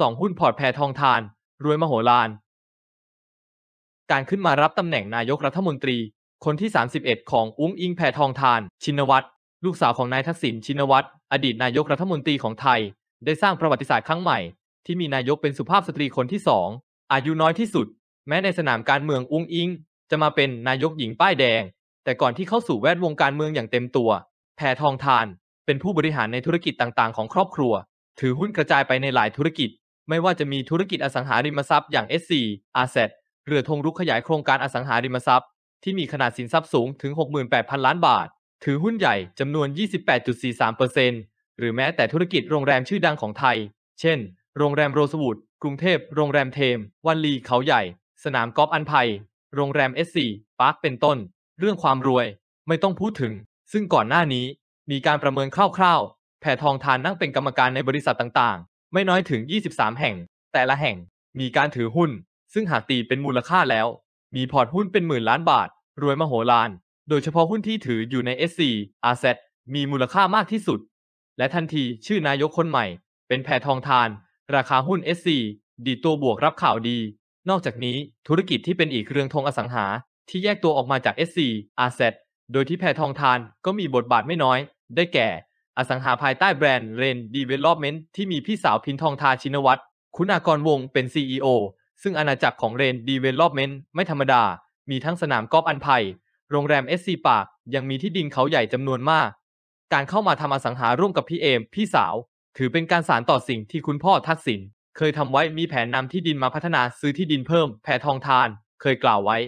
สองหุ้นพอร์ตแพรทองทาน รวยมโหฬารการขึ้นมารับตำแหน่งนายกรัฐมนตรีคนที่ 31 ของอุ้งอิงแพรทองทาน ชินวัตรลูกสาวของนายทักษิณชินวัตร อดีตนายกรัฐมนตรีของไทย ได้สร้างประวัติศาสตร์ครั้งใหม่ที่มีนายกเป็นสุภาพสตรีคนที่สอง อายุน้อยที่สุดแม้ในสนามการเมืองอุ้งอิง จะมาเป็นนายกหญิงป้ายแดง แต่ก่อนที่เข้าสู่แวดวงการเมืองอย่างเต็มตัวแพรทองทาน เป็นผู้บริหารในธุรกิจต่าง ๆของครอบครัว ถือหุ้นกระจายไปในหลายธุรกิจไม่ว่าจะมีธุรกิจอสังหาริมทรัพย์อย่าง S4 Asset เรือธงรุกขยายโครงการอสังหาริมทรัพย์ ที่มีขนาดสินทรัพย์สูงถึง 68,000 ล้านบาท ถือหุ้นใหญ่จำนวน 28.43%หรือแม้แต่ธุรกิจโรงแรมชื่อดังของไทย เช่น โรงแรมโรสวูดกรุงเทพ โรงแรมเทม วันลีเขาใหญ่ สนามกอล์ฟอันภัยโรงแรม S4 พาร์คเป็นต้น เรื่องความรวยไม่ต้องพูดถึง ซึ่งก่อนหน้านี้ มีการประเมินคร่าวๆแผ่ทองทานนั่งเป็นกรรมการในบริษัทต่างไม่น้อยถึง 23 แห่ง แต่ละแห่งมีการถือหุ้น ซึ่งหากตีเป็นมูลค่าแล้ว มีพอร์ตหุ้นเป็นหมื่นล้านบาท รวยมโหฬารโดยเฉพาะหุ้นที่ถืออยู่ใน SC Asset มีมูลค่ามากที่สุด และทันทีชื่อนายกคนใหม่ เป็นแพทองทาน ราคาหุ้น SC ดีตัวบวกรับข่าวดี นอกจากนี้ธุรกิจที่เป็นอีกเรื่องทงอสังหา ที่แยกตัวออกมาจาก SC Asset โดยที่แพทองทานก็มีบทบาทไม่น้อย ได้แก่อสังหาภายใต้แบรนด์เรนดีเวลลอปเมนต์ที่มีพี่สาวพินทองทาชินวัตรคุณอากรวงเป็น CEO ซึ่งอาณาจักรของเรนดีเวลลอปเมนต์ไม่ธรรมดา มีทั้งสนามกอล์ฟอันไพโรงแรมเอสซีปาก ยังมีที่ดินเขาใหญ่จำนวนมาก การเข้ามาทำอสังหาร่วมกับพี่เอม พี่สาวถือเป็นการสานต่อสิ่งที่คุณพ่อทักษิณเคยทำไว้มีแผนนำที่ดินมาพัฒนาซื้อที่ดินเพิ่มแผ่ทองทานเคยกล่าวไว้